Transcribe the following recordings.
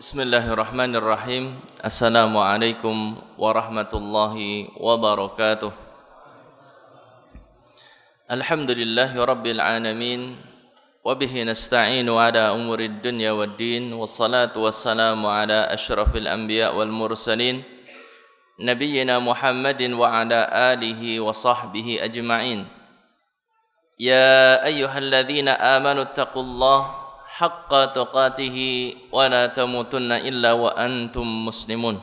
Bismillahirrahmanirrahim Assalamualaikum warahmatullahi wabarakatuh Alhamdulillahi rabbil alamin Wabihi nasta'inu ala umuri dunya wa din Wassalatu wassalamu ala ashrafil anbiya wal mursalin Nabiyyina Muhammadin wa ala alihi wa sahbihi ajma'in Ya ayyuhalladzina amanu attaqullaha haqqa tuqatihi wa la tamutunna illa wa antum muslimun.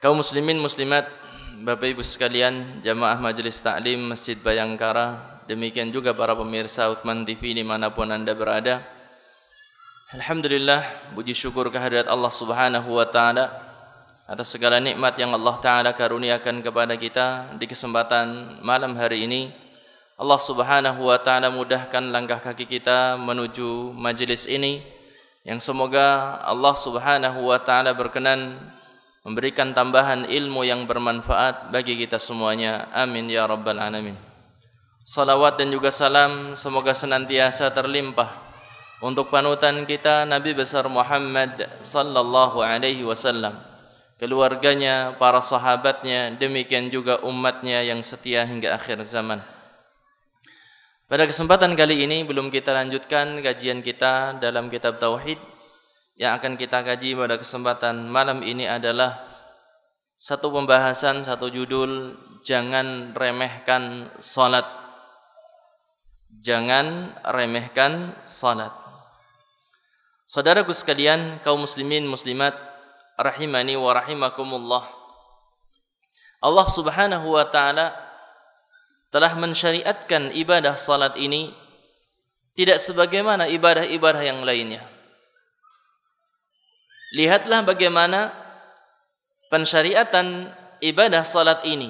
Kaum muslimin muslimat, Bapak Ibu sekalian, jamaah Majelis Taklim Masjid Bayangkara, demikian juga para pemirsa Uthman TV dimanapun Anda berada. Alhamdulillah, puji syukur kehadirat Allah Subhanahu wa taala atas segala nikmat yang Allah taala karuniakan kepada kita di kesempatan malam hari ini. Allah Subhanahu wa taala mudahkan langkah kaki kita menuju majlis ini yang semoga Allah Subhanahu wa taala berkenan memberikan tambahan ilmu yang bermanfaat bagi kita semuanya. Amin ya rabbal alamin. Salawat dan juga salam semoga senantiasa terlimpah untuk panutan kita Nabi besar Muhammad sallallahu alaihi wasallam, keluarganya, para sahabatnya, demikian juga umatnya yang setia hingga akhir zaman. Pada kesempatan kali ini belum kita lanjutkan kajian kita dalam kitab Tauhid yang akan kita kaji pada kesempatan malam ini adalah satu pembahasan, satu judul Jangan remehkan salat Jangan remehkan salat Saudaraku sekalian, kaum muslimin muslimat rahimani wa rahimakumullah Allah Subhanahu wa taala telah mensyariatkan ibadah salat ini tidak sebagaimana ibadah-ibadah yang lainnya. Lihatlah bagaimana pensyariatan ibadah salat ini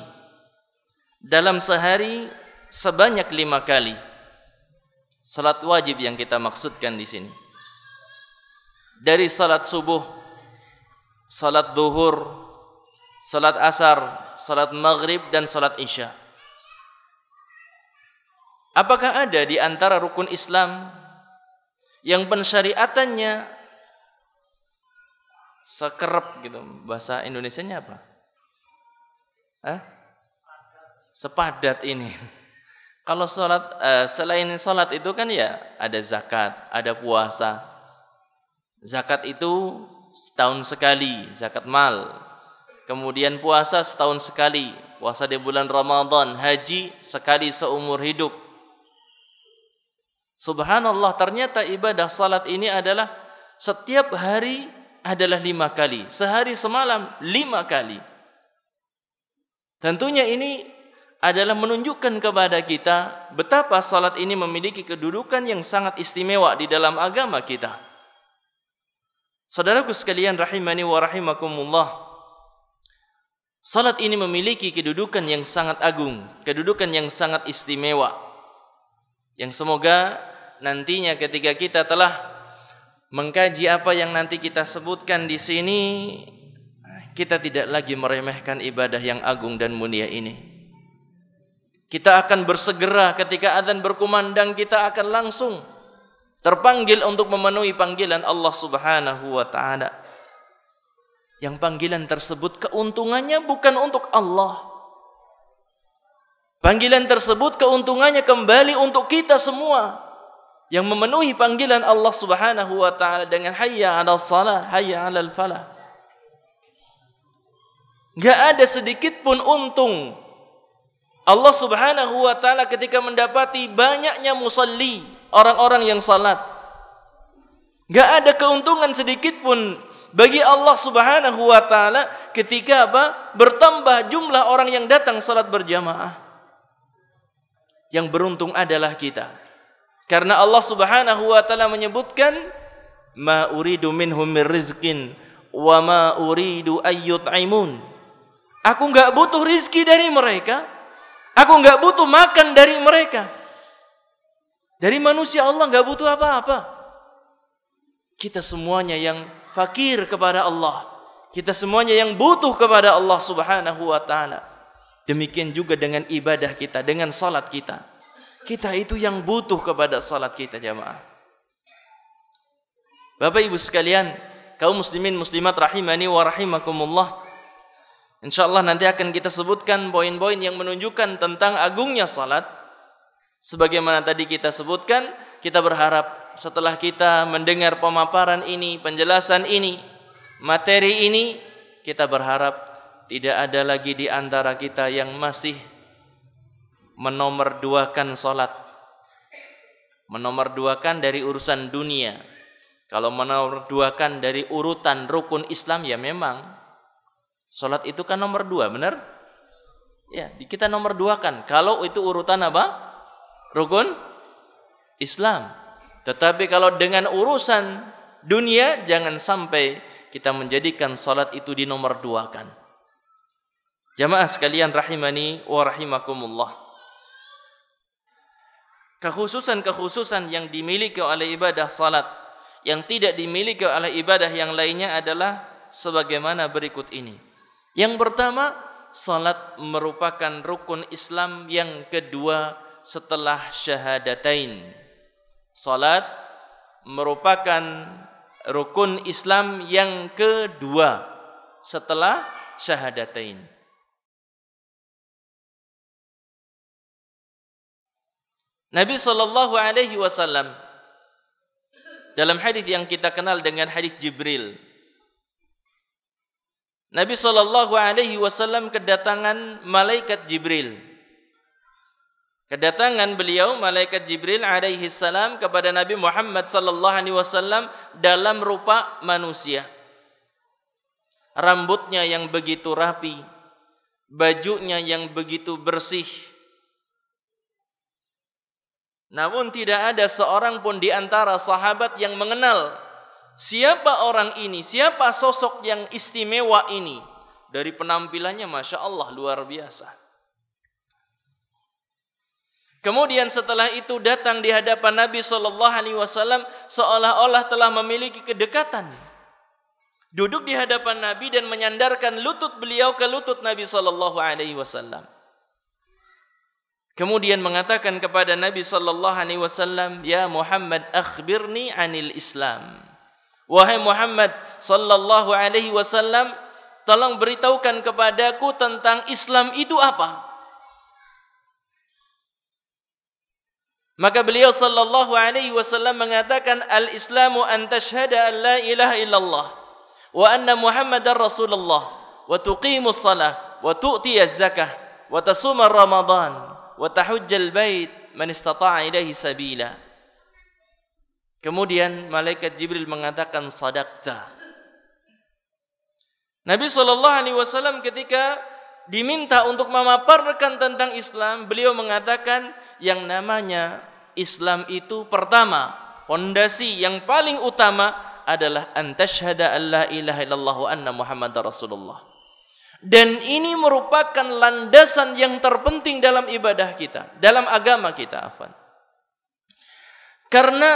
dalam sehari sebanyak lima kali. Salat wajib yang kita maksudkan di sini. Dari salat subuh, salat duhur, salat asar, salat maghrib, dan salat isya'. Apakah ada di antara rukun Islam yang pensyariatannya sekerep gitu? Bahasa Indonesianya apa? Hah? Sepadat ini. Kalau sholat eh, selain salat itu kan ya ada zakat, ada puasa. Zakat itu setahun sekali, zakat mal. Kemudian puasa setahun sekali, puasa di bulan Ramadan, haji sekali seumur hidup Subhanallah ternyata ibadah salat ini adalah setiap hari adalah lima kali. Sehari semalam lima kali. Tentunya ini adalah menunjukkan kepada kita betapa salat ini memiliki kedudukan yang sangat istimewa di dalam agama kita. Saudaraku sekalian rahimani wa rahimakumullah. Salat ini memiliki kedudukan yang sangat agung, kedudukan yang sangat istimewa. Yang semoga nantinya ketika kita telah mengkaji apa yang nanti kita sebutkan di sini, kita tidak lagi meremehkan ibadah yang agung dan mulia ini. Kita akan bersegera ketika azan berkumandang, kita akan langsung terpanggil untuk memenuhi panggilan Allah Subhanahu wa taala. Yang panggilan tersebut keuntungannya bukan untuk Allah, Panggilan tersebut keuntungannya kembali untuk kita semua yang memenuhi panggilan Allah Subhanahu wa taala dengan hayya 'alas salah, hayya 'alal falah. Enggak ada sedikit pun untung Allah Subhanahu wa taala ketika mendapati banyaknya musalli, orang-orang yang salat. Enggak ada keuntungan sedikit pun bagi Allah Subhanahu wa taala ketika apa? bertambah jumlah orang yang datang salat berjamaah. yang beruntung adalah kita. Karena Allah Subhanahu wa taala menyebutkan ma uridu minhum mir rizqin wa ma uridu ayyut'imun. Aku enggak butuh rizki dari mereka. Aku enggak butuh makan dari mereka. Dari manusia Allah enggak butuh apa-apa. Kita semuanya yang fakir kepada Allah. Kita semuanya yang butuh kepada Allah Subhanahu wa taala. Demikian juga dengan ibadah kita, dengan salat kita. Kita itu yang butuh kepada salat kita jamaah. Bapak Ibu sekalian, kaum muslimin muslimat rahimani wa rahimakumullah. Insyaallah nanti akan kita sebutkan poin-poin yang menunjukkan tentang agungnya salat. Sebagaimana tadi kita sebutkan, kita berharap setelah kita mendengar pemaparan ini, penjelasan ini, materi ini, kita berharap tidak ada lagi di antara kita yang masih menomorduakan salat. Menomorduakan dari urusan dunia. Kalau menomorduakan dari urutan rukun Islam ya memang salat itu kan nomor dua, benar? Ya, kita nomor dua kan. Kalau itu urutan apa? Rukun Islam. Tetapi kalau dengan urusan dunia jangan sampai kita menjadikan salat itu di nomor dua kan. Jamaah sekalian rahimani wa rahimakumullah. Kekhususan-kekhususan yang dimiliki oleh ibadah salat yang tidak dimiliki oleh ibadah yang lainnya adalah sebagaimana berikut ini. Yang pertama, salat merupakan rukun Islam yang kedua setelah syahadatain. Salat merupakan rukun Islam yang kedua setelah syahadatain. Nabi sallallahu alaihi wasallam dalam hadis yang kita kenal dengan hadis Jibril. Nabi sallallahu alaihi wasallam kedatangan malaikat Jibril. Kedatangan beliau malaikat Jibril alaihi salam kepada Nabi Muhammad sallallahu alaihi wasallam dalam rupa manusia. Rambutnya yang begitu rapi, bajunya yang begitu bersih, Namun tidak ada seorang pun di antara sahabat yang mengenal siapa orang ini, siapa sosok yang istimewa ini. Dari penampilannya Masya Allah luar biasa. Kemudian setelah itu datang di hadapan Nabi saw seolah-olah telah memiliki kedekatan. Duduk di hadapan Nabi dan menyandarkan lutut beliau ke lutut Nabi saw. Kemudian mengatakan kepada Nabi sallallahu alaihi wasallam, "Ya Muhammad, akhbirni 'anil Islam." Wahai Muhammad sallallahu alaihi wasallam, tolong beritahukan kepadaku tentang Islam itu apa? Maka beliau sallallahu alaihi wasallam mengatakan, "Al-Islamu an tashhada an la ilaha illallah wa anna Muhammadar Rasulullah wa tuqimus salah wa tu'tiyaz zakah wa tasuma Ramadan." wa tahujjal bait man istata'a ilaihi sabila. Kemudian malaikat Jibril mengatakan sadaqta. Nabi sallallahu alaihi wasallam ketika diminta untuk memaparkan tentang Islam, beliau mengatakan yang namanya Islam itu pertama, pondasi yang paling utama adalah antashhada an ilaha illallah wa anna muhammadar rasulullah dan ini merupakan landasan yang terpenting dalam ibadah kita, dalam agama kita, afan. Karena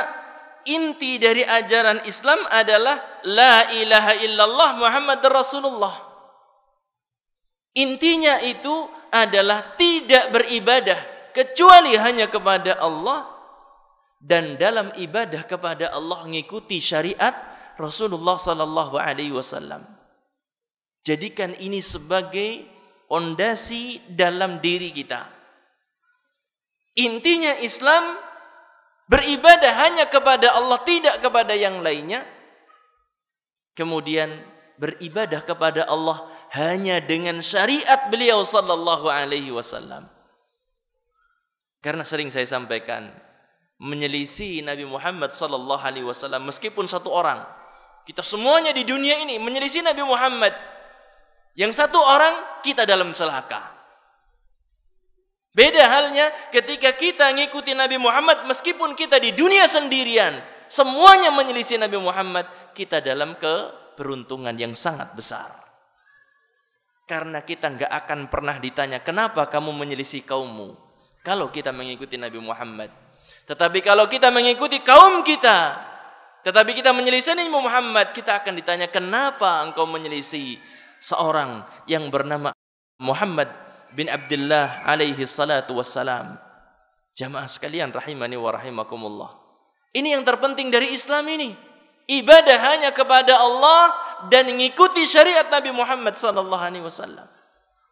inti dari ajaran Islam adalah la ilaha illallah Muhammad Rasulullah. Intinya itu adalah tidak beribadah kecuali hanya kepada Allah dan dalam ibadah kepada Allah mengikuti syariat Rasulullah sallallahu alaihi wasallam. Jadikan ini sebagai ondasi dalam diri kita. Intinya Islam beribadah hanya kepada Allah, tidak kepada yang lainnya. Kemudian beribadah kepada Allah hanya dengan syariat beliau sallallahu alaihi wasallam. Karena sering saya sampaikan, menyelisih Nabi Muhammad sallallahu alaihi wasallam meskipun satu orang. Kita semuanya di dunia ini menyelisih Nabi Muhammad yang satu orang kita dalam celaka. Beda halnya ketika kita mengikuti Nabi Muhammad meskipun kita di dunia sendirian, semuanya menyelisih Nabi Muhammad, kita dalam keberuntungan yang sangat besar. Karena kita nggak akan pernah ditanya kenapa kamu menyelisih kaummu kalau kita mengikuti Nabi Muhammad. Tetapi kalau kita mengikuti kaum kita, tetapi kita menyelisih Nabi Muhammad, kita akan ditanya kenapa engkau menyelisih seorang yang bernama Muhammad bin Abdullah alaihi salatu wassalam. Jamaah sekalian rahimani wa rahimakumullah. Ini yang terpenting dari Islam ini. Ibadah hanya kepada Allah dan mengikuti syariat Nabi Muhammad sallallahu alaihi wasallam.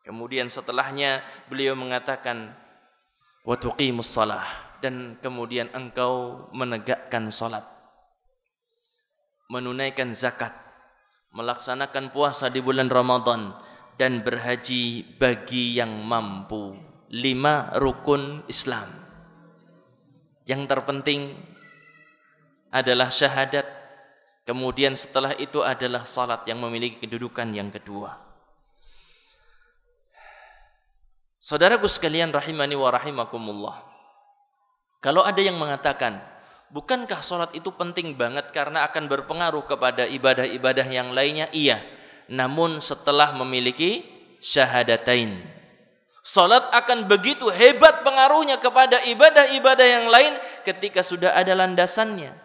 Kemudian setelahnya beliau mengatakan wa tuqimus salah dan kemudian engkau menegakkan salat menunaikan zakat melaksanakan puasa di bulan Ramadan dan berhaji bagi yang mampu. Lima rukun Islam. Yang terpenting adalah syahadat. Kemudian setelah itu adalah salat yang memiliki kedudukan yang kedua. Saudaraku sekalian rahimani wa rahimakumullah. Kalau ada yang mengatakan Bukankah sholat itu penting banget karena akan berpengaruh kepada ibadah-ibadah yang lainnya? Iya. Namun setelah memiliki syahadatain. Sholat akan begitu hebat pengaruhnya kepada ibadah-ibadah yang lain ketika sudah ada landasannya.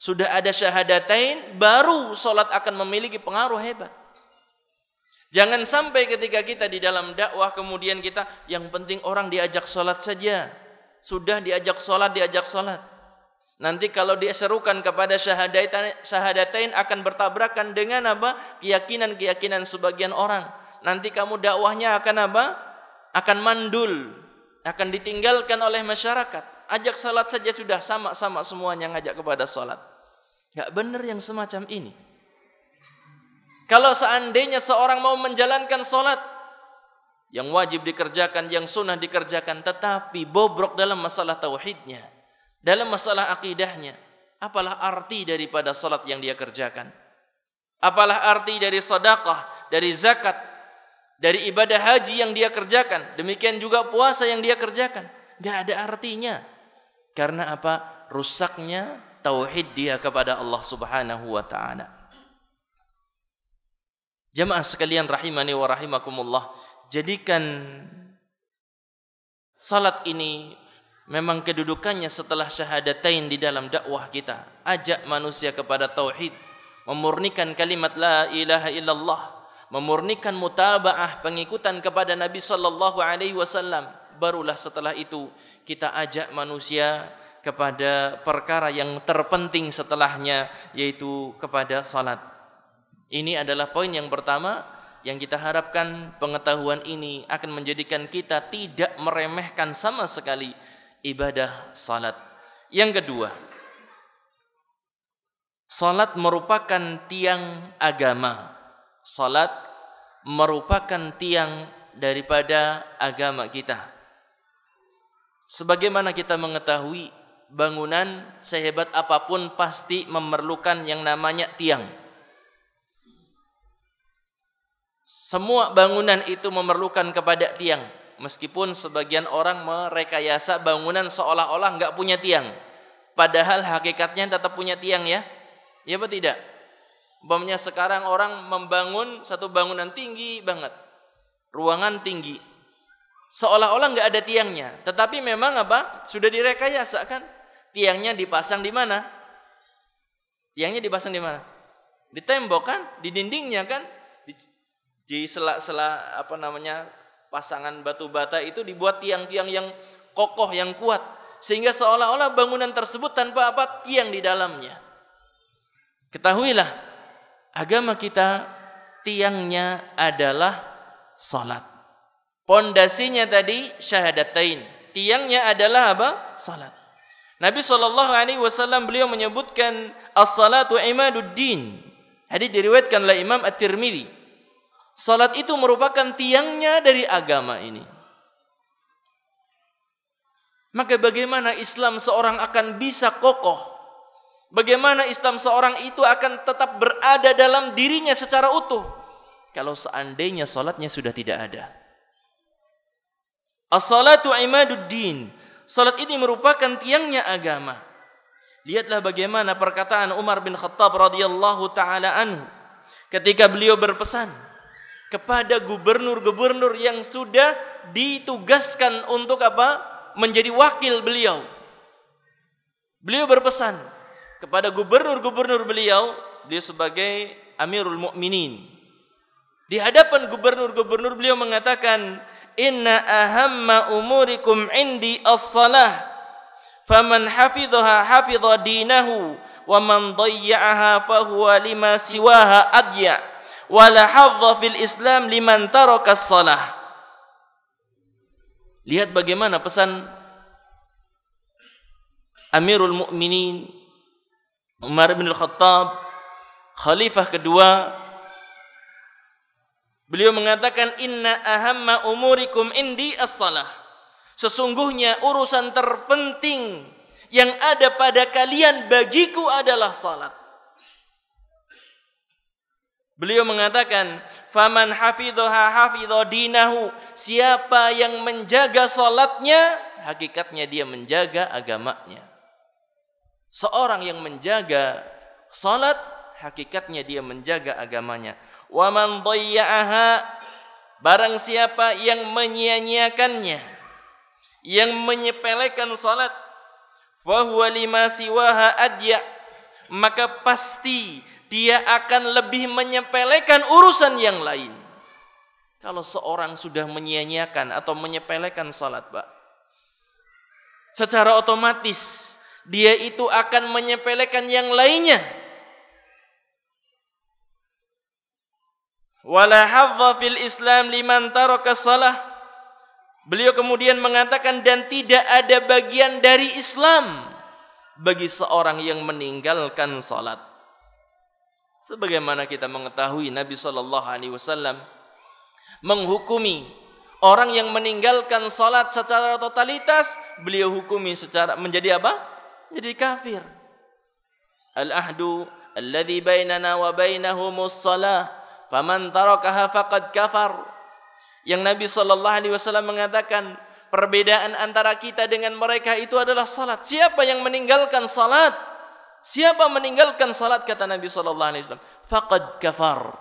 Sudah ada syahadatain, baru sholat akan memiliki pengaruh hebat. Jangan sampai ketika kita di dalam dakwah kemudian kita yang penting orang diajak sholat saja. Sudah diajak sholat, diajak sholat Nanti kalau diserukan kepada syahadatain akan bertabrakan dengan apa? Keyakinan-keyakinan sebagian orang. Nanti kamu dakwahnya akan apa? Akan mandul, akan ditinggalkan oleh masyarakat. Ajak salat saja sudah sama-sama semuanya ngajak kepada salat. Tidak benar yang semacam ini. Kalau seandainya seorang mau menjalankan salat yang wajib dikerjakan, yang sunnah dikerjakan, tetapi bobrok dalam masalah tauhidnya, dalam masalah akidahnya. Apalah arti daripada salat yang dia kerjakan? Apalah arti dari sedekah, dari zakat, dari ibadah haji yang dia kerjakan? Demikian juga puasa yang dia kerjakan. Tidak ada artinya. Karena apa? Rusaknya tauhid dia kepada Allah Subhanahu wa taala. Jemaah sekalian rahimani wa rahimakumullah, jadikan salat ini memang kedudukannya setelah syahadatain di dalam dakwah kita ajak manusia kepada tauhid memurnikan kalimat la ilaha illallah memurnikan mutabaah pengikutan kepada nabi sallallahu alaihi wasallam barulah setelah itu kita ajak manusia kepada perkara yang terpenting setelahnya yaitu kepada salat ini adalah poin yang pertama yang kita harapkan pengetahuan ini akan menjadikan kita tidak meremehkan sama sekali ibadah salat. Yang kedua, salat merupakan tiang agama. Salat merupakan tiang daripada agama kita. Sebagaimana kita mengetahui bangunan sehebat apapun pasti memerlukan yang namanya tiang. Semua bangunan itu memerlukan kepada tiang. Meskipun sebagian orang merekayasa bangunan seolah-olah nggak punya tiang. Padahal hakikatnya tetap punya tiang ya. Ya apa tidak? Umpamanya sekarang orang membangun satu bangunan tinggi banget. Ruangan tinggi. Seolah-olah nggak ada tiangnya. Tetapi memang apa? Sudah direkayasa kan? Tiangnya dipasang di mana? Tiangnya dipasang di mana? Di tembok kan? Di dindingnya kan? di sela-sela apa namanya pasangan batu bata itu dibuat tiang-tiang yang kokoh, yang kuat. Sehingga seolah-olah bangunan tersebut tanpa apa tiang di dalamnya. Ketahuilah, agama kita tiangnya adalah salat. Pondasinya tadi syahadatain. Tiangnya adalah apa? Salat. Nabi Shallallahu Alaihi Wasallam beliau menyebutkan as-salatu imaduddin. Hadis diriwayatkan oleh Imam At-Tirmidzi. Salat itu merupakan tiangnya dari agama ini. Maka bagaimana Islam seorang akan bisa kokoh? Bagaimana Islam seorang itu akan tetap berada dalam dirinya secara utuh? Kalau seandainya salatnya sudah tidak ada. As-salatu imaduddin. Salat ini merupakan tiangnya agama. Lihatlah bagaimana perkataan Umar bin Khattab radhiyallahu taala anhu ketika beliau berpesan, kepada gubernur-gubernur yang sudah ditugaskan untuk apa? menjadi wakil beliau. Beliau berpesan kepada gubernur-gubernur beliau, beliau sebagai Amirul Mukminin. Di hadapan gubernur-gubernur beliau mengatakan, "Inna ahamma umurikum indi as-salah. Faman hafidhaha hafidha dinahu, wa man fahuwa lima siwaha adya'." wala hadza fil Islam liman taraka shalah. Lihat bagaimana pesan Amirul Mukminin Umar bin Al-Khattab khalifah kedua Beliau mengatakan inna ahamma umurikum indi as-salah. Sesungguhnya urusan terpenting yang ada pada kalian bagiku adalah salat. Beliau mengatakan, "Faman hafidhaha hafidha dinahu." Siapa yang menjaga salatnya, hakikatnya dia menjaga agamanya. Seorang yang menjaga salat, hakikatnya dia menjaga agamanya. "Wa man dhayya'aha" Barang siapa yang menyia-nyiakannya, yang menyepelekan salat, fahuwa lima siwaha adya, maka pasti dia akan lebih menyepelekan urusan yang lain. Kalau seorang sudah menyia-nyiakan atau menyepelekan salat, Pak. Secara otomatis dia itu akan menyepelekan yang lainnya. Wala fil Islam liman taraka salah. Beliau kemudian mengatakan dan tidak ada bagian dari Islam bagi seorang yang meninggalkan salat. Sebagaimana kita mengetahui Nabi SAW menghukumi orang yang meninggalkan salat secara totalitas, beliau hukumi secara menjadi apa? Jadi kafir. Al-ahdu alladhi bainana wa bainahumus salah faman tarakaha faqad kafar. Yang Nabi SAW mengatakan perbedaan antara kita dengan mereka itu adalah salat. Siapa yang meninggalkan salat? Siapa meninggalkan salat kata Nabi sallallahu alaihi wasallam, faqad kafar.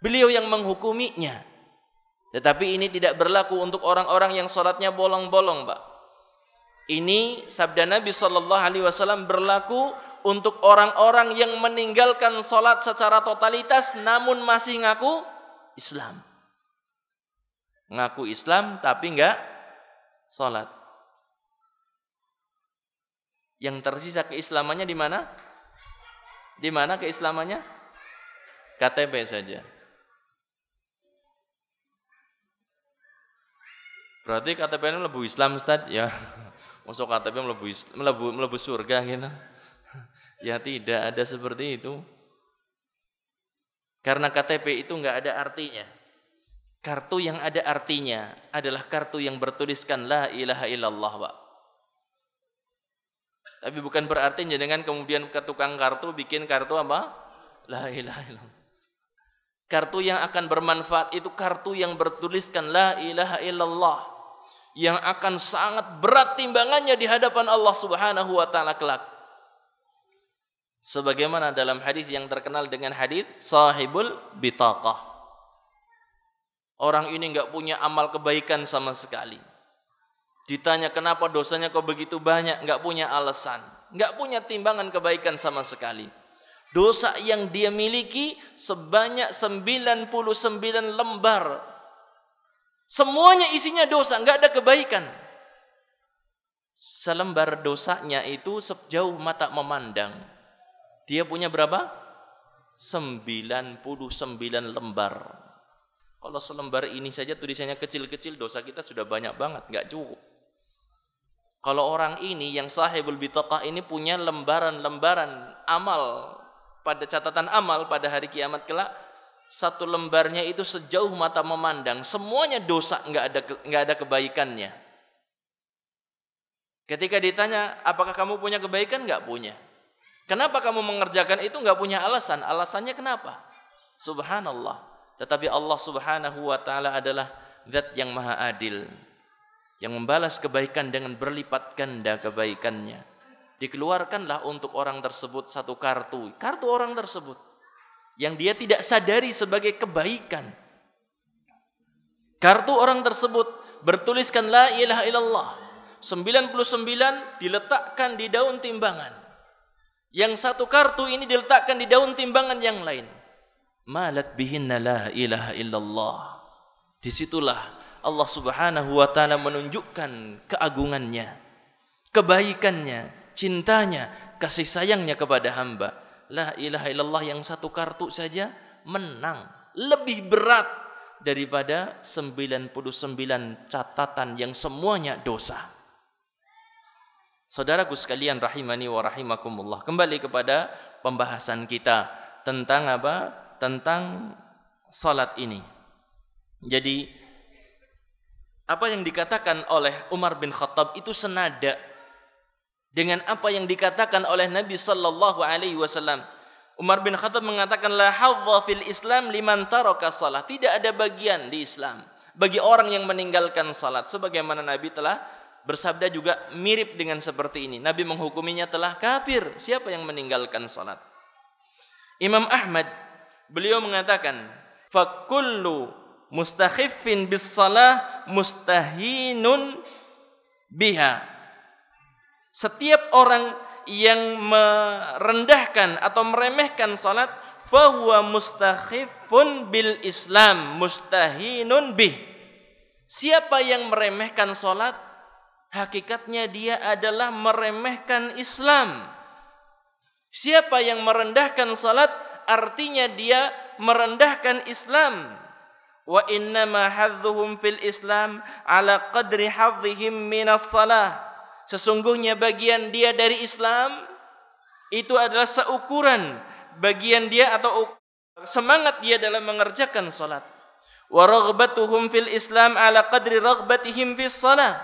Beliau yang menghukuminya. Tetapi ini tidak berlaku untuk orang-orang yang salatnya bolong-bolong, Pak. Ini sabda Nabi sallallahu alaihi wasallam berlaku untuk orang-orang yang meninggalkan salat secara totalitas namun masih ngaku Islam. Ngaku Islam tapi enggak salat. Yang tersisa keislamannya di mana? Di mana keislamannya? KTP saja. Berarti KTP ini lebih Islam Ustaz ya. Masuk KTP melebu lebih, melebu surga gitu. Ya tidak ada seperti itu. Karena KTP itu enggak ada artinya. Kartu yang ada artinya adalah kartu yang bertuliskan la ilaha illallah, Pak. Tapi bukan berarti jenengan kemudian ke tukang kartu bikin kartu apa? La ilaha illallah. Kartu yang akan bermanfaat itu kartu yang bertuliskan la ilaha illallah yang akan sangat berat timbangannya di hadapan Allah Subhanahu wa taala kelak. Sebagaimana dalam hadis yang terkenal dengan hadis sahibul bitaqah. Orang ini enggak punya amal kebaikan sama sekali. Ditanya kenapa dosanya kok begitu banyak, nggak punya alasan, nggak punya timbangan kebaikan sama sekali. Dosa yang dia miliki sebanyak 99 lembar. Semuanya isinya dosa, nggak ada kebaikan. Selembar dosanya itu sejauh mata memandang. Dia punya berapa? 99 lembar. Kalau selembar ini saja tulisannya kecil-kecil, dosa kita sudah banyak banget, nggak cukup. Kalau orang ini yang sahibul bitaqah ini punya lembaran-lembaran amal pada catatan amal pada hari kiamat kelak satu lembarnya itu sejauh mata memandang semuanya dosa nggak ada nggak ada kebaikannya ketika ditanya apakah kamu punya kebaikan nggak punya kenapa kamu mengerjakan itu nggak punya alasan alasannya kenapa subhanallah tetapi Allah subhanahu wa taala adalah zat yang maha adil yang membalas kebaikan dengan berlipat ganda kebaikannya. Dikeluarkanlah untuk orang tersebut satu kartu, kartu orang tersebut yang dia tidak sadari sebagai kebaikan. Kartu orang tersebut bertuliskan la ilaha illallah. 99 diletakkan di daun timbangan. Yang satu kartu ini diletakkan di daun timbangan yang lain. Malat bihinna la ilaha illallah. Disitulah Allah Subhanahu wa taala menunjukkan keagungannya, kebaikannya, cintanya, kasih sayangnya kepada hamba. La ilaha illallah yang satu kartu saja menang, lebih berat daripada 99 catatan yang semuanya dosa. Saudaraku sekalian rahimani wa rahimakumullah. Kembali kepada pembahasan kita tentang apa? Tentang salat ini. Jadi apa yang dikatakan oleh Umar bin Khattab itu senada dengan apa yang dikatakan oleh Nabi sallallahu alaihi wasallam. Umar bin Khattab mengatakan la hawwa fil Islam liman taraka salat Tidak ada bagian di Islam bagi orang yang meninggalkan salat sebagaimana Nabi telah bersabda juga mirip dengan seperti ini. Nabi menghukuminya telah kafir siapa yang meninggalkan salat. Imam Ahmad beliau mengatakan fakullu mustakhiffin bis salah mustahinun biha setiap orang yang merendahkan atau meremehkan salat fahuwa mustahifun bil Islam mustahinun bih siapa yang meremehkan salat hakikatnya dia adalah meremehkan Islam siapa yang merendahkan salat artinya dia merendahkan Islam wa ma hadzuhum fil Islam ala qadri hadzihim as salah. Sesungguhnya bagian dia dari Islam itu adalah seukuran bagian dia atau semangat dia dalam mengerjakan salat. Wa raghbatuhum fil Islam ala qadri raghbatihim fis salah.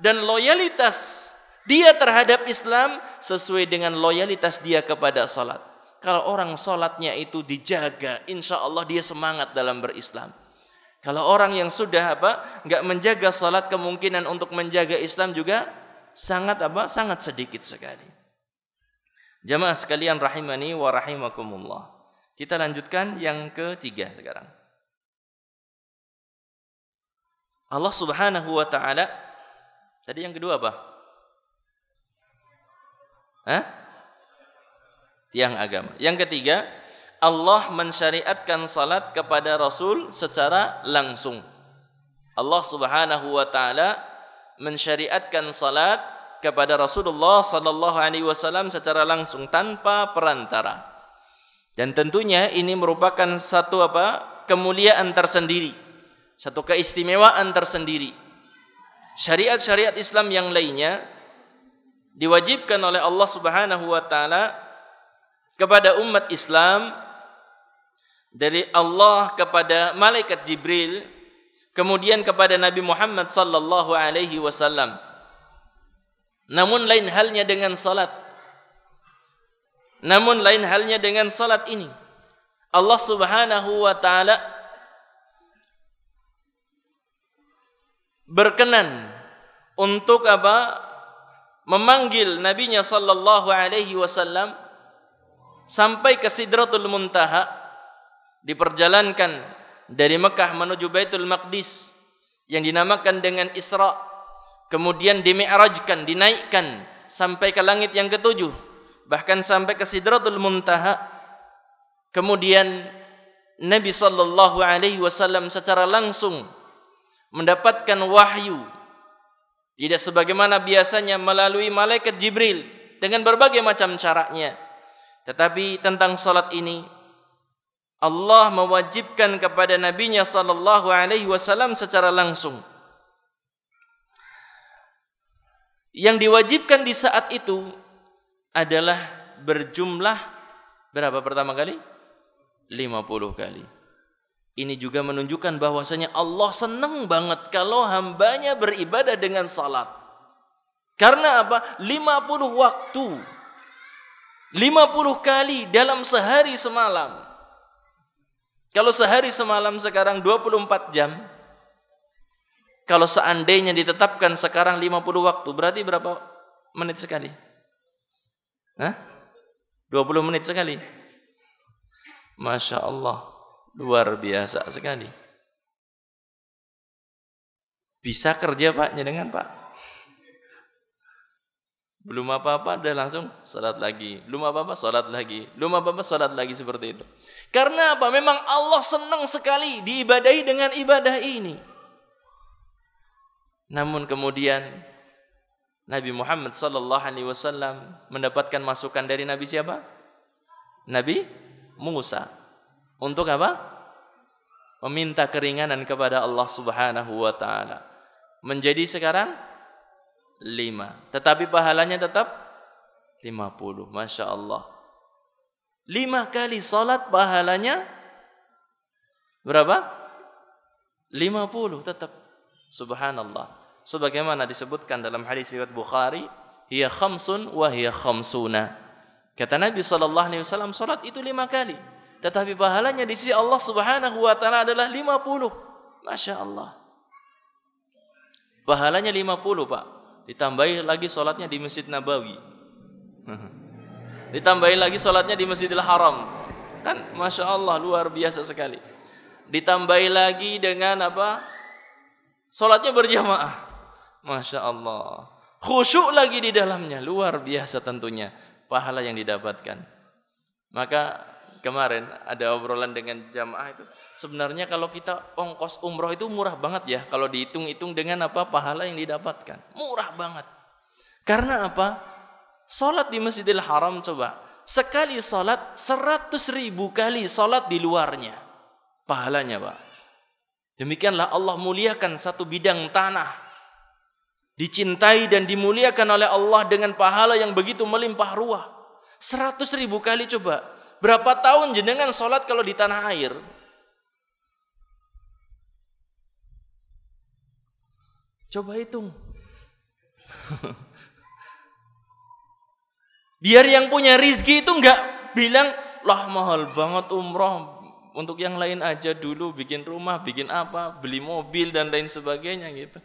Dan loyalitas dia terhadap Islam sesuai dengan loyalitas dia kepada salat. Kalau orang salatnya itu dijaga, insya Allah dia semangat dalam berislam. Kalau orang yang sudah apa nggak menjaga salat kemungkinan untuk menjaga Islam juga sangat apa sangat sedikit sekali. Jemaah sekalian rahimani wa rahimakumullah. Kita lanjutkan yang ketiga sekarang. Allah Subhanahu wa taala tadi yang kedua apa? Hah? Tiang agama. Yang ketiga, Allah mensyariatkan salat kepada Rasul secara langsung. Allah Subhanahu wa taala mensyariatkan salat kepada Rasulullah sallallahu alaihi wasallam secara langsung tanpa perantara. Dan tentunya ini merupakan satu apa? kemuliaan tersendiri. Satu keistimewaan tersendiri. Syariat-syariat Islam yang lainnya diwajibkan oleh Allah Subhanahu wa taala kepada umat Islam dari Allah kepada malaikat Jibril kemudian kepada Nabi Muhammad sallallahu alaihi wasallam namun lain halnya dengan salat namun lain halnya dengan salat ini Allah Subhanahu wa taala berkenan untuk apa memanggil nabinya sallallahu alaihi wasallam sampai ke sidratul muntaha diperjalankan dari Mekah menuju Baitul Maqdis yang dinamakan dengan Isra kemudian dimi'rajkan dinaikkan sampai ke langit yang ketujuh bahkan sampai ke Sidratul Muntaha kemudian Nabi sallallahu alaihi wasallam secara langsung mendapatkan wahyu tidak sebagaimana biasanya melalui malaikat Jibril dengan berbagai macam caranya tetapi tentang salat ini Allah mewajibkan kepada nabinya sallallahu alaihi wasallam secara langsung. Yang diwajibkan di saat itu adalah berjumlah berapa pertama kali? 50 kali. Ini juga menunjukkan bahwasanya Allah senang banget kalau hambanya beribadah dengan salat. Karena apa? 50 waktu. 50 kali dalam sehari semalam. Kalau sehari semalam sekarang 24 jam, kalau seandainya ditetapkan sekarang 50 waktu, berarti berapa menit sekali? Hah? 20 menit sekali. Masya Allah, luar biasa sekali. Bisa kerja Pak, dengan Pak? Belum apa-apa udah langsung salat lagi. Belum apa-apa salat lagi. Belum apa-apa salat lagi seperti itu. Karena apa? Memang Allah senang sekali diibadahi dengan ibadah ini. Namun kemudian Nabi Muhammad sallallahu alaihi wasallam mendapatkan masukan dari Nabi siapa? Nabi Musa. Untuk apa? Meminta keringanan kepada Allah Subhanahu wa taala. Menjadi sekarang lima, Tetapi pahalanya tetap lima puluh, Masya Allah. Lima kali salat pahalanya berapa? Lima puluh tetap. Subhanallah. Sebagaimana disebutkan dalam hadis riwayat Bukhari, hiya khamsun wa hiya khamsuna. Kata Nabi sallallahu alaihi wasallam salat itu lima kali, tetapi pahalanya di sisi Allah Subhanahu wa taala adalah 50. Masya Allah. Pahalanya 50, Pak ditambahi lagi sholatnya di Masjid Nabawi ditambahi lagi sholatnya di Masjidil Haram kan Masya Allah luar biasa sekali ditambahi lagi dengan apa sholatnya berjamaah Masya Allah khusyuk lagi di dalamnya luar biasa tentunya pahala yang didapatkan maka kemarin ada obrolan dengan jamaah itu sebenarnya kalau kita ongkos umroh itu murah banget ya kalau dihitung-hitung dengan apa pahala yang didapatkan murah banget karena apa salat di Masjidil Haram coba sekali salat seratus ribu kali salat di luarnya pahalanya pak demikianlah Allah muliakan satu bidang tanah dicintai dan dimuliakan oleh Allah dengan pahala yang begitu melimpah ruah seratus ribu kali coba Berapa tahun jenengan sholat kalau di tanah air? Coba hitung. Biar yang punya rizki itu nggak bilang, lah mahal banget umroh, untuk yang lain aja dulu, bikin rumah, bikin apa, beli mobil dan lain sebagainya gitu.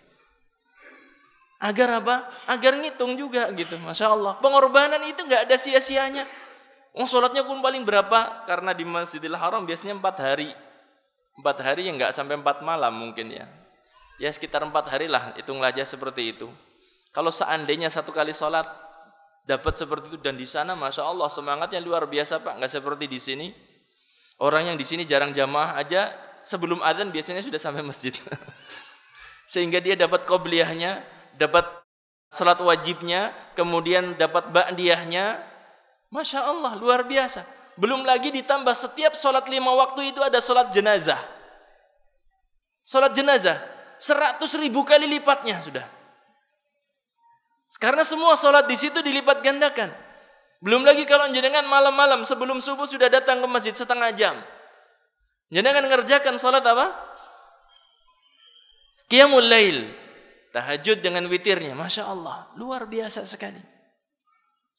Agar apa? Agar ngitung juga gitu, Masya Allah. Pengorbanan itu nggak ada sia-sianya. Oh sholatnya pun paling berapa? Karena di Masjidil Haram biasanya empat hari. Empat hari yang nggak sampai empat malam mungkin ya. Ya sekitar empat hari lah, hitunglah aja seperti itu. Kalau seandainya satu kali sholat dapat seperti itu dan di sana masya Allah semangatnya luar biasa pak, nggak seperti di sini. Orang yang di sini jarang jamaah aja sebelum adzan biasanya sudah sampai masjid. Sehingga dia dapat kobliyahnya dapat sholat wajibnya, kemudian dapat ba'diyahnya, Masya Allah, luar biasa. Belum lagi ditambah setiap sholat lima waktu itu ada sholat jenazah. Sholat jenazah, seratus ribu kali lipatnya sudah. Karena semua sholat di situ dilipat gandakan. Belum lagi kalau jenengan malam-malam sebelum subuh sudah datang ke masjid setengah jam. Jenengan ngerjakan sholat apa? Qiyamul lail. Tahajud dengan witirnya. Masya Allah. Luar biasa sekali.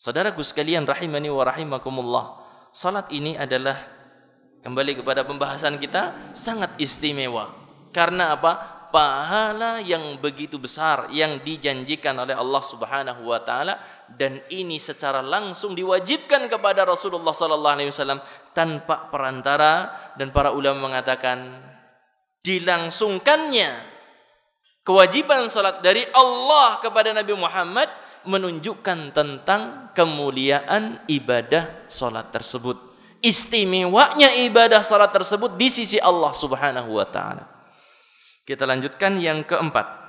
Saudaraku sekalian rahimani wa rahimakumullah. Salat ini adalah kembali kepada pembahasan kita sangat istimewa. Karena apa? Pahala yang begitu besar yang dijanjikan oleh Allah Subhanahu wa taala dan ini secara langsung diwajibkan kepada Rasulullah sallallahu alaihi wasallam tanpa perantara dan para ulama mengatakan dilangsungkannya kewajiban salat dari Allah kepada Nabi Muhammad menunjukkan tentang kemuliaan ibadah salat tersebut. Istimewanya ibadah salat tersebut di sisi Allah Subhanahu wa taala. Kita lanjutkan yang keempat.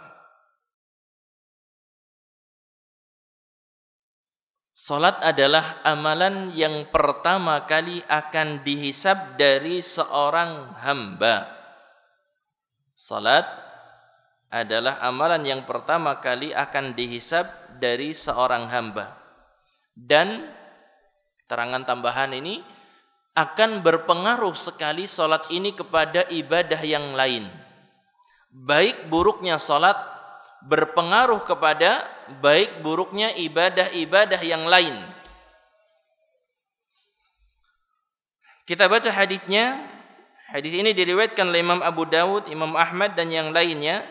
Salat adalah amalan yang pertama kali akan dihisab dari seorang hamba. Salat adalah amalan yang pertama kali akan dihisab dari seorang hamba. Dan terangan tambahan ini akan berpengaruh sekali solat ini kepada ibadah yang lain. Baik buruknya solat berpengaruh kepada baik buruknya ibadah-ibadah yang lain. Kita baca hadisnya. Hadis ini diriwayatkan oleh Imam Abu Dawud, Imam Ahmad dan yang lainnya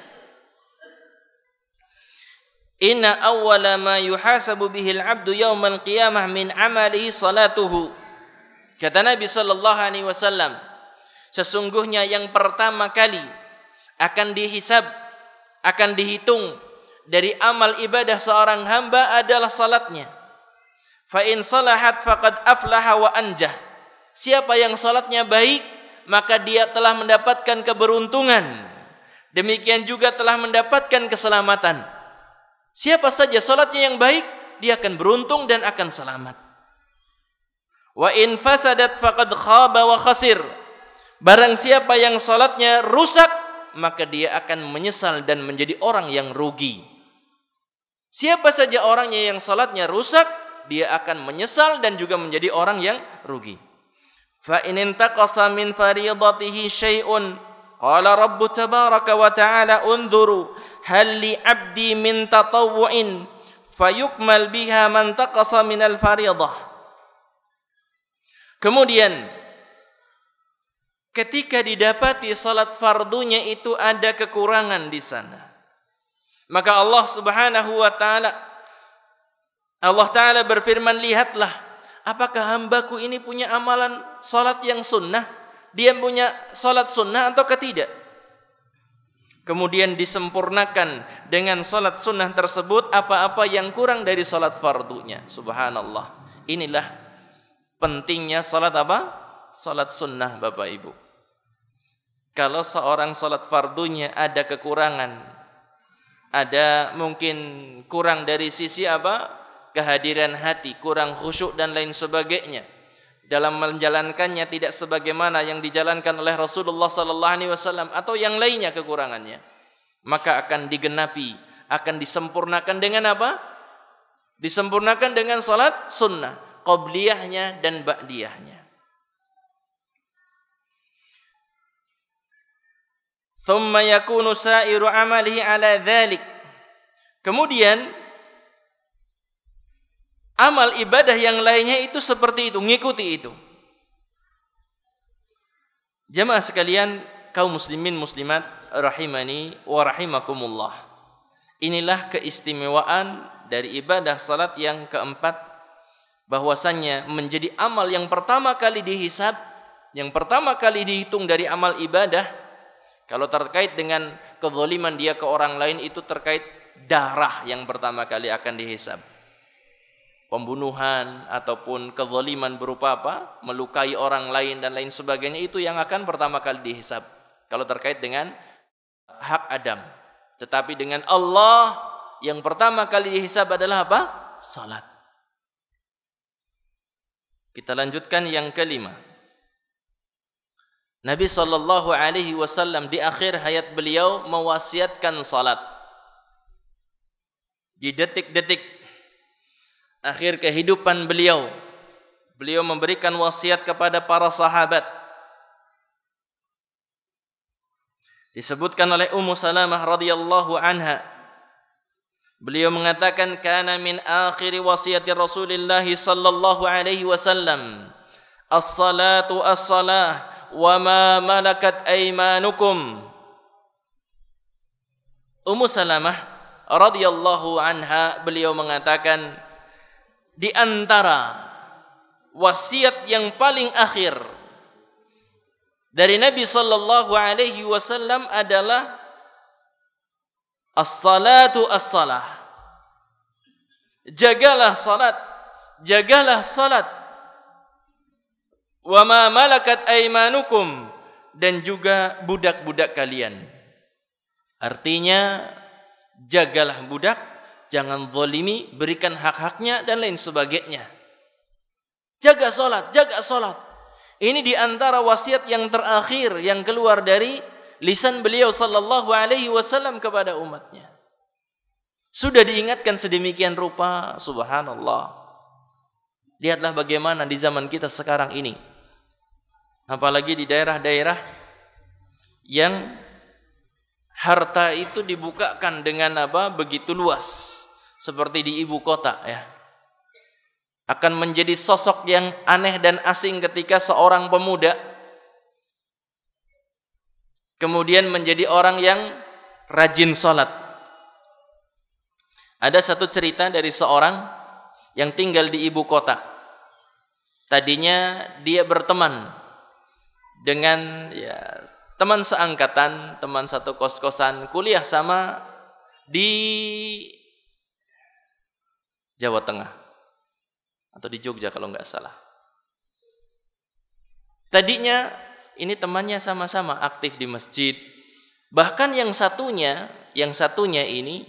Inna awwala ma yuhasabu bihil abdu yaumal qiyamah min amalihi salatuhu. Kata Nabi sallallahu alaihi wasallam, sesungguhnya yang pertama kali akan dihisab, akan dihitung dari amal ibadah seorang hamba adalah salatnya. Fa in salahat faqad aflaha wa anjah. Siapa yang salatnya baik, maka dia telah mendapatkan keberuntungan. Demikian juga telah mendapatkan keselamatan. Siapa saja solatnya yang baik, dia akan beruntung dan akan selamat. Wa in fasadat faqad khaba wa khasir. Barang siapa yang solatnya rusak, maka dia akan menyesal dan menjadi orang yang rugi. Siapa saja orangnya yang solatnya rusak, dia akan menyesal dan juga menjadi orang yang rugi. Fa in intaqasa min fariidatihi syai'un Qala Rabbu tabaraka wa ta'ala unzuru hal li 'abdi min tatawwu'in fayukmal biha man taqasa min al-fariidhah. Kemudian ketika didapati salat fardunya itu ada kekurangan di sana. Maka Allah Subhanahu wa taala Allah taala berfirman, "Lihatlah apakah hambaku ini punya amalan salat yang sunnah?" dia punya salat sunnah atau tidak kemudian disempurnakan dengan salat sunnah tersebut apa-apa yang kurang dari salat fardunya subhanallah inilah pentingnya salat apa salat sunnah Bapak Ibu kalau seorang salat fardunya ada kekurangan ada mungkin kurang dari sisi apa kehadiran hati kurang khusyuk dan lain sebagainya dalam menjalankannya tidak sebagaimana yang dijalankan oleh Rasulullah sallallahu alaihi wasallam atau yang lainnya kekurangannya maka akan digenapi akan disempurnakan dengan apa disempurnakan dengan salat sunnah qabliyahnya dan ba'diyahnya ثم يكون سائر عمله على ذلك kemudian amal ibadah yang lainnya itu seperti itu, ngikuti itu. Jemaah sekalian, kaum muslimin muslimat rahimani wa rahimakumullah. Inilah keistimewaan dari ibadah salat yang keempat bahwasannya menjadi amal yang pertama kali dihisab, yang pertama kali dihitung dari amal ibadah kalau terkait dengan kezaliman dia ke orang lain itu terkait darah yang pertama kali akan dihisab pembunuhan ataupun kezaliman berupa apa? melukai orang lain dan lain sebagainya itu yang akan pertama kali dihisab. Kalau terkait dengan hak Adam. Tetapi dengan Allah yang pertama kali dihisab adalah apa? salat. Kita lanjutkan yang kelima. Nabi sallallahu alaihi wasallam di akhir hayat beliau mewasiatkan salat. Di detik-detik akhir kehidupan beliau beliau memberikan wasiat kepada para sahabat disebutkan oleh Ummu Salamah radhiyallahu anha beliau mengatakan kana min akhir wasiati Rasulullah sallallahu alaihi wasallam as-salatu as-salah wa ma malakat aymanukum Ummu Salamah radhiyallahu anha beliau mengatakan di antara wasiat yang paling akhir dari Nabi sallallahu alaihi wasallam adalah as-salatu as-salah. Jagalah salat, jagalah salat. Wa ma malakat aymanukum dan juga budak-budak kalian. Artinya jagalah budak jangan zalimi, berikan hak-haknya dan lain sebagainya. Jaga salat, jaga salat. Ini di antara wasiat yang terakhir yang keluar dari lisan beliau sallallahu alaihi wasallam kepada umatnya. Sudah diingatkan sedemikian rupa, subhanallah. Lihatlah bagaimana di zaman kita sekarang ini. Apalagi di daerah-daerah yang harta itu dibukakan dengan apa begitu luas seperti di ibu kota ya akan menjadi sosok yang aneh dan asing ketika seorang pemuda kemudian menjadi orang yang rajin sholat ada satu cerita dari seorang yang tinggal di ibu kota tadinya dia berteman dengan ya teman seangkatan, teman satu kos-kosan, kuliah sama di Jawa Tengah atau di Jogja kalau nggak salah. Tadinya ini temannya sama-sama aktif di masjid. Bahkan yang satunya, yang satunya ini,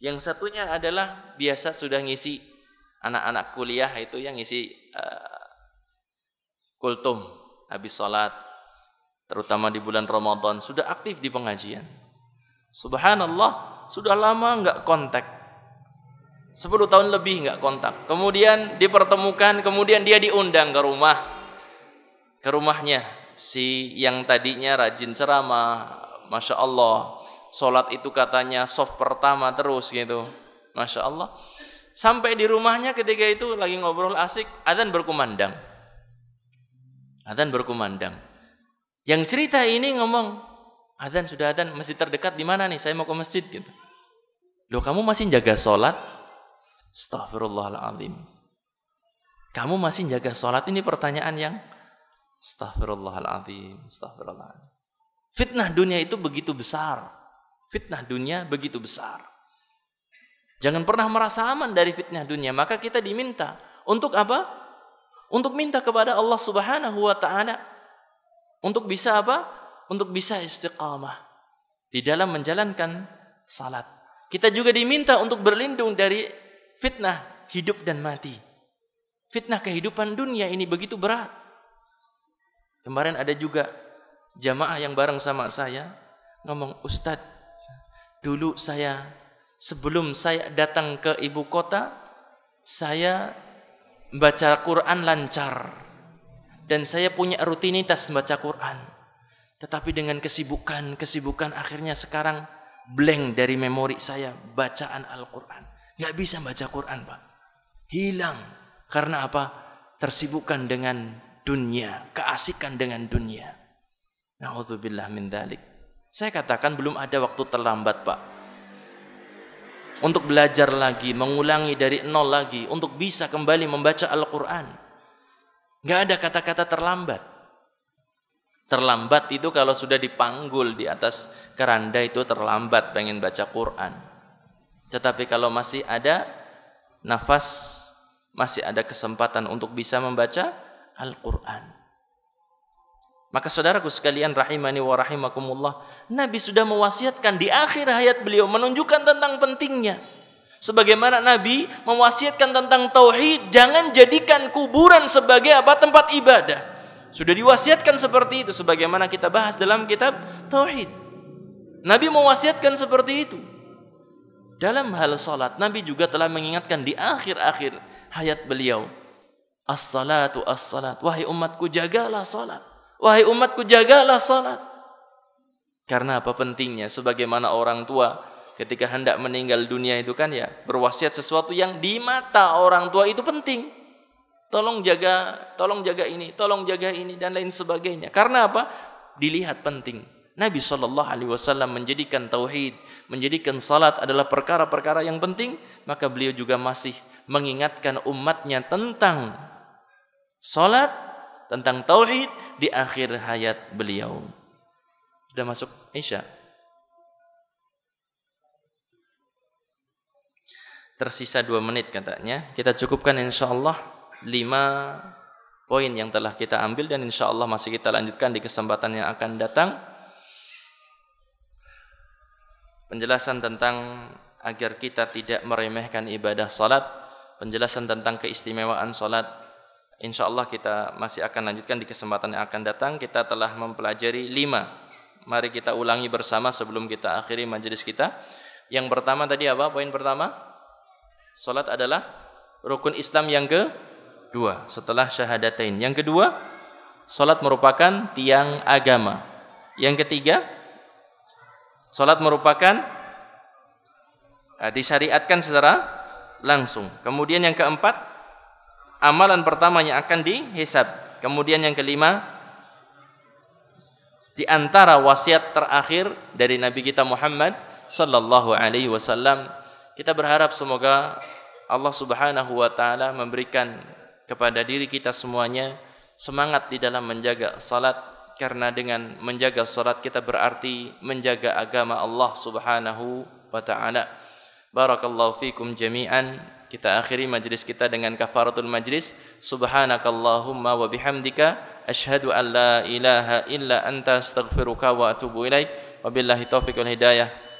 yang satunya adalah biasa sudah ngisi anak-anak kuliah itu yang ngisi uh, kultum habis sholat terutama di bulan Ramadan sudah aktif di pengajian. Subhanallah, sudah lama nggak kontak. 10 tahun lebih nggak kontak. Kemudian dipertemukan, kemudian dia diundang ke rumah. Ke rumahnya si yang tadinya rajin ceramah, Masya Allah. Sholat itu katanya soft pertama terus gitu. Masya Allah. Sampai di rumahnya ketika itu lagi ngobrol asik, adzan berkumandang. Adzan berkumandang yang cerita ini ngomong, "Adzan sudah adzan, masjid terdekat di mana nih? Saya mau ke masjid." gitu. "Loh, kamu masih jaga sholat? Astagfirullahaladzim. Kamu masih jaga sholat ini pertanyaan yang Astagfirullahaladzim, astagfirullahaladzim. Fitnah dunia itu begitu besar. Fitnah dunia begitu besar. Jangan pernah merasa aman dari fitnah dunia. Maka kita diminta untuk apa? Untuk minta kepada Allah Subhanahu wa taala untuk bisa apa? Untuk bisa istiqamah di dalam menjalankan salat. Kita juga diminta untuk berlindung dari fitnah hidup dan mati. Fitnah kehidupan dunia ini begitu berat. Kemarin ada juga jamaah yang bareng sama saya ngomong, "Ustadz, dulu saya sebelum saya datang ke ibu kota, saya baca Quran lancar." dan saya punya rutinitas membaca Quran. Tetapi dengan kesibukan-kesibukan akhirnya sekarang blank dari memori saya bacaan Al-Quran. Nggak bisa baca Quran, Pak. Hilang. Karena apa? Tersibukkan dengan dunia. Keasikan dengan dunia. Na'udzubillah min dalik. Saya katakan belum ada waktu terlambat, Pak. Untuk belajar lagi, mengulangi dari nol lagi, untuk bisa kembali membaca Al-Quran Nggak ada kata-kata terlambat. Terlambat itu kalau sudah dipanggul di atas keranda itu terlambat pengen baca Quran. Tetapi kalau masih ada nafas, masih ada kesempatan untuk bisa membaca Al-Quran. Maka saudaraku sekalian rahimani wa rahimakumullah, Nabi sudah mewasiatkan di akhir hayat beliau menunjukkan tentang pentingnya Sebagaimana Nabi mewasiatkan tentang tauhid, jangan jadikan kuburan sebagai apa tempat ibadah. Sudah diwasiatkan seperti itu sebagaimana kita bahas dalam kitab tauhid. Nabi mewasiatkan seperti itu. Dalam hal salat, Nabi juga telah mengingatkan di akhir-akhir hayat beliau, "As-salatu as-salat, wahai umatku jagalah salat. Wahai umatku jagalah salat." Karena apa pentingnya sebagaimana orang tua ketika hendak meninggal dunia itu kan ya berwasiat sesuatu yang di mata orang tua itu penting. Tolong jaga, tolong jaga ini, tolong jaga ini dan lain sebagainya. Karena apa? Dilihat penting. Nabi Shallallahu Alaihi Wasallam menjadikan tauhid, menjadikan salat adalah perkara-perkara yang penting. Maka beliau juga masih mengingatkan umatnya tentang salat, tentang tauhid di akhir hayat beliau. Sudah masuk Isya. tersisa dua menit katanya. Kita cukupkan insya Allah lima poin yang telah kita ambil dan insya Allah masih kita lanjutkan di kesempatan yang akan datang. Penjelasan tentang agar kita tidak meremehkan ibadah salat, penjelasan tentang keistimewaan salat. Insya Allah kita masih akan lanjutkan di kesempatan yang akan datang. Kita telah mempelajari lima. Mari kita ulangi bersama sebelum kita akhiri majelis kita. Yang pertama tadi apa? Poin pertama? Salat adalah rukun Islam yang kedua setelah syahadatain. Yang kedua, salat merupakan tiang agama. Yang ketiga, salat merupakan uh, disyariatkan secara langsung. Kemudian yang keempat, amalan pertama yang akan dihisab. Kemudian yang kelima, di antara wasiat terakhir dari Nabi kita Muhammad sallallahu alaihi wasallam kita berharap semoga Allah Subhanahu wa taala memberikan kepada diri kita semuanya semangat di dalam menjaga salat karena dengan menjaga salat kita berarti menjaga agama Allah Subhanahu wa taala. Barakallahu fikum jami'an. Kita akhiri majlis kita dengan kafaratul majlis. Subhanakallahumma wa bihamdika asyhadu an la ilaha illa anta astaghfiruka wa atubu ilaik. Wabillahi taufiq wal hidayah.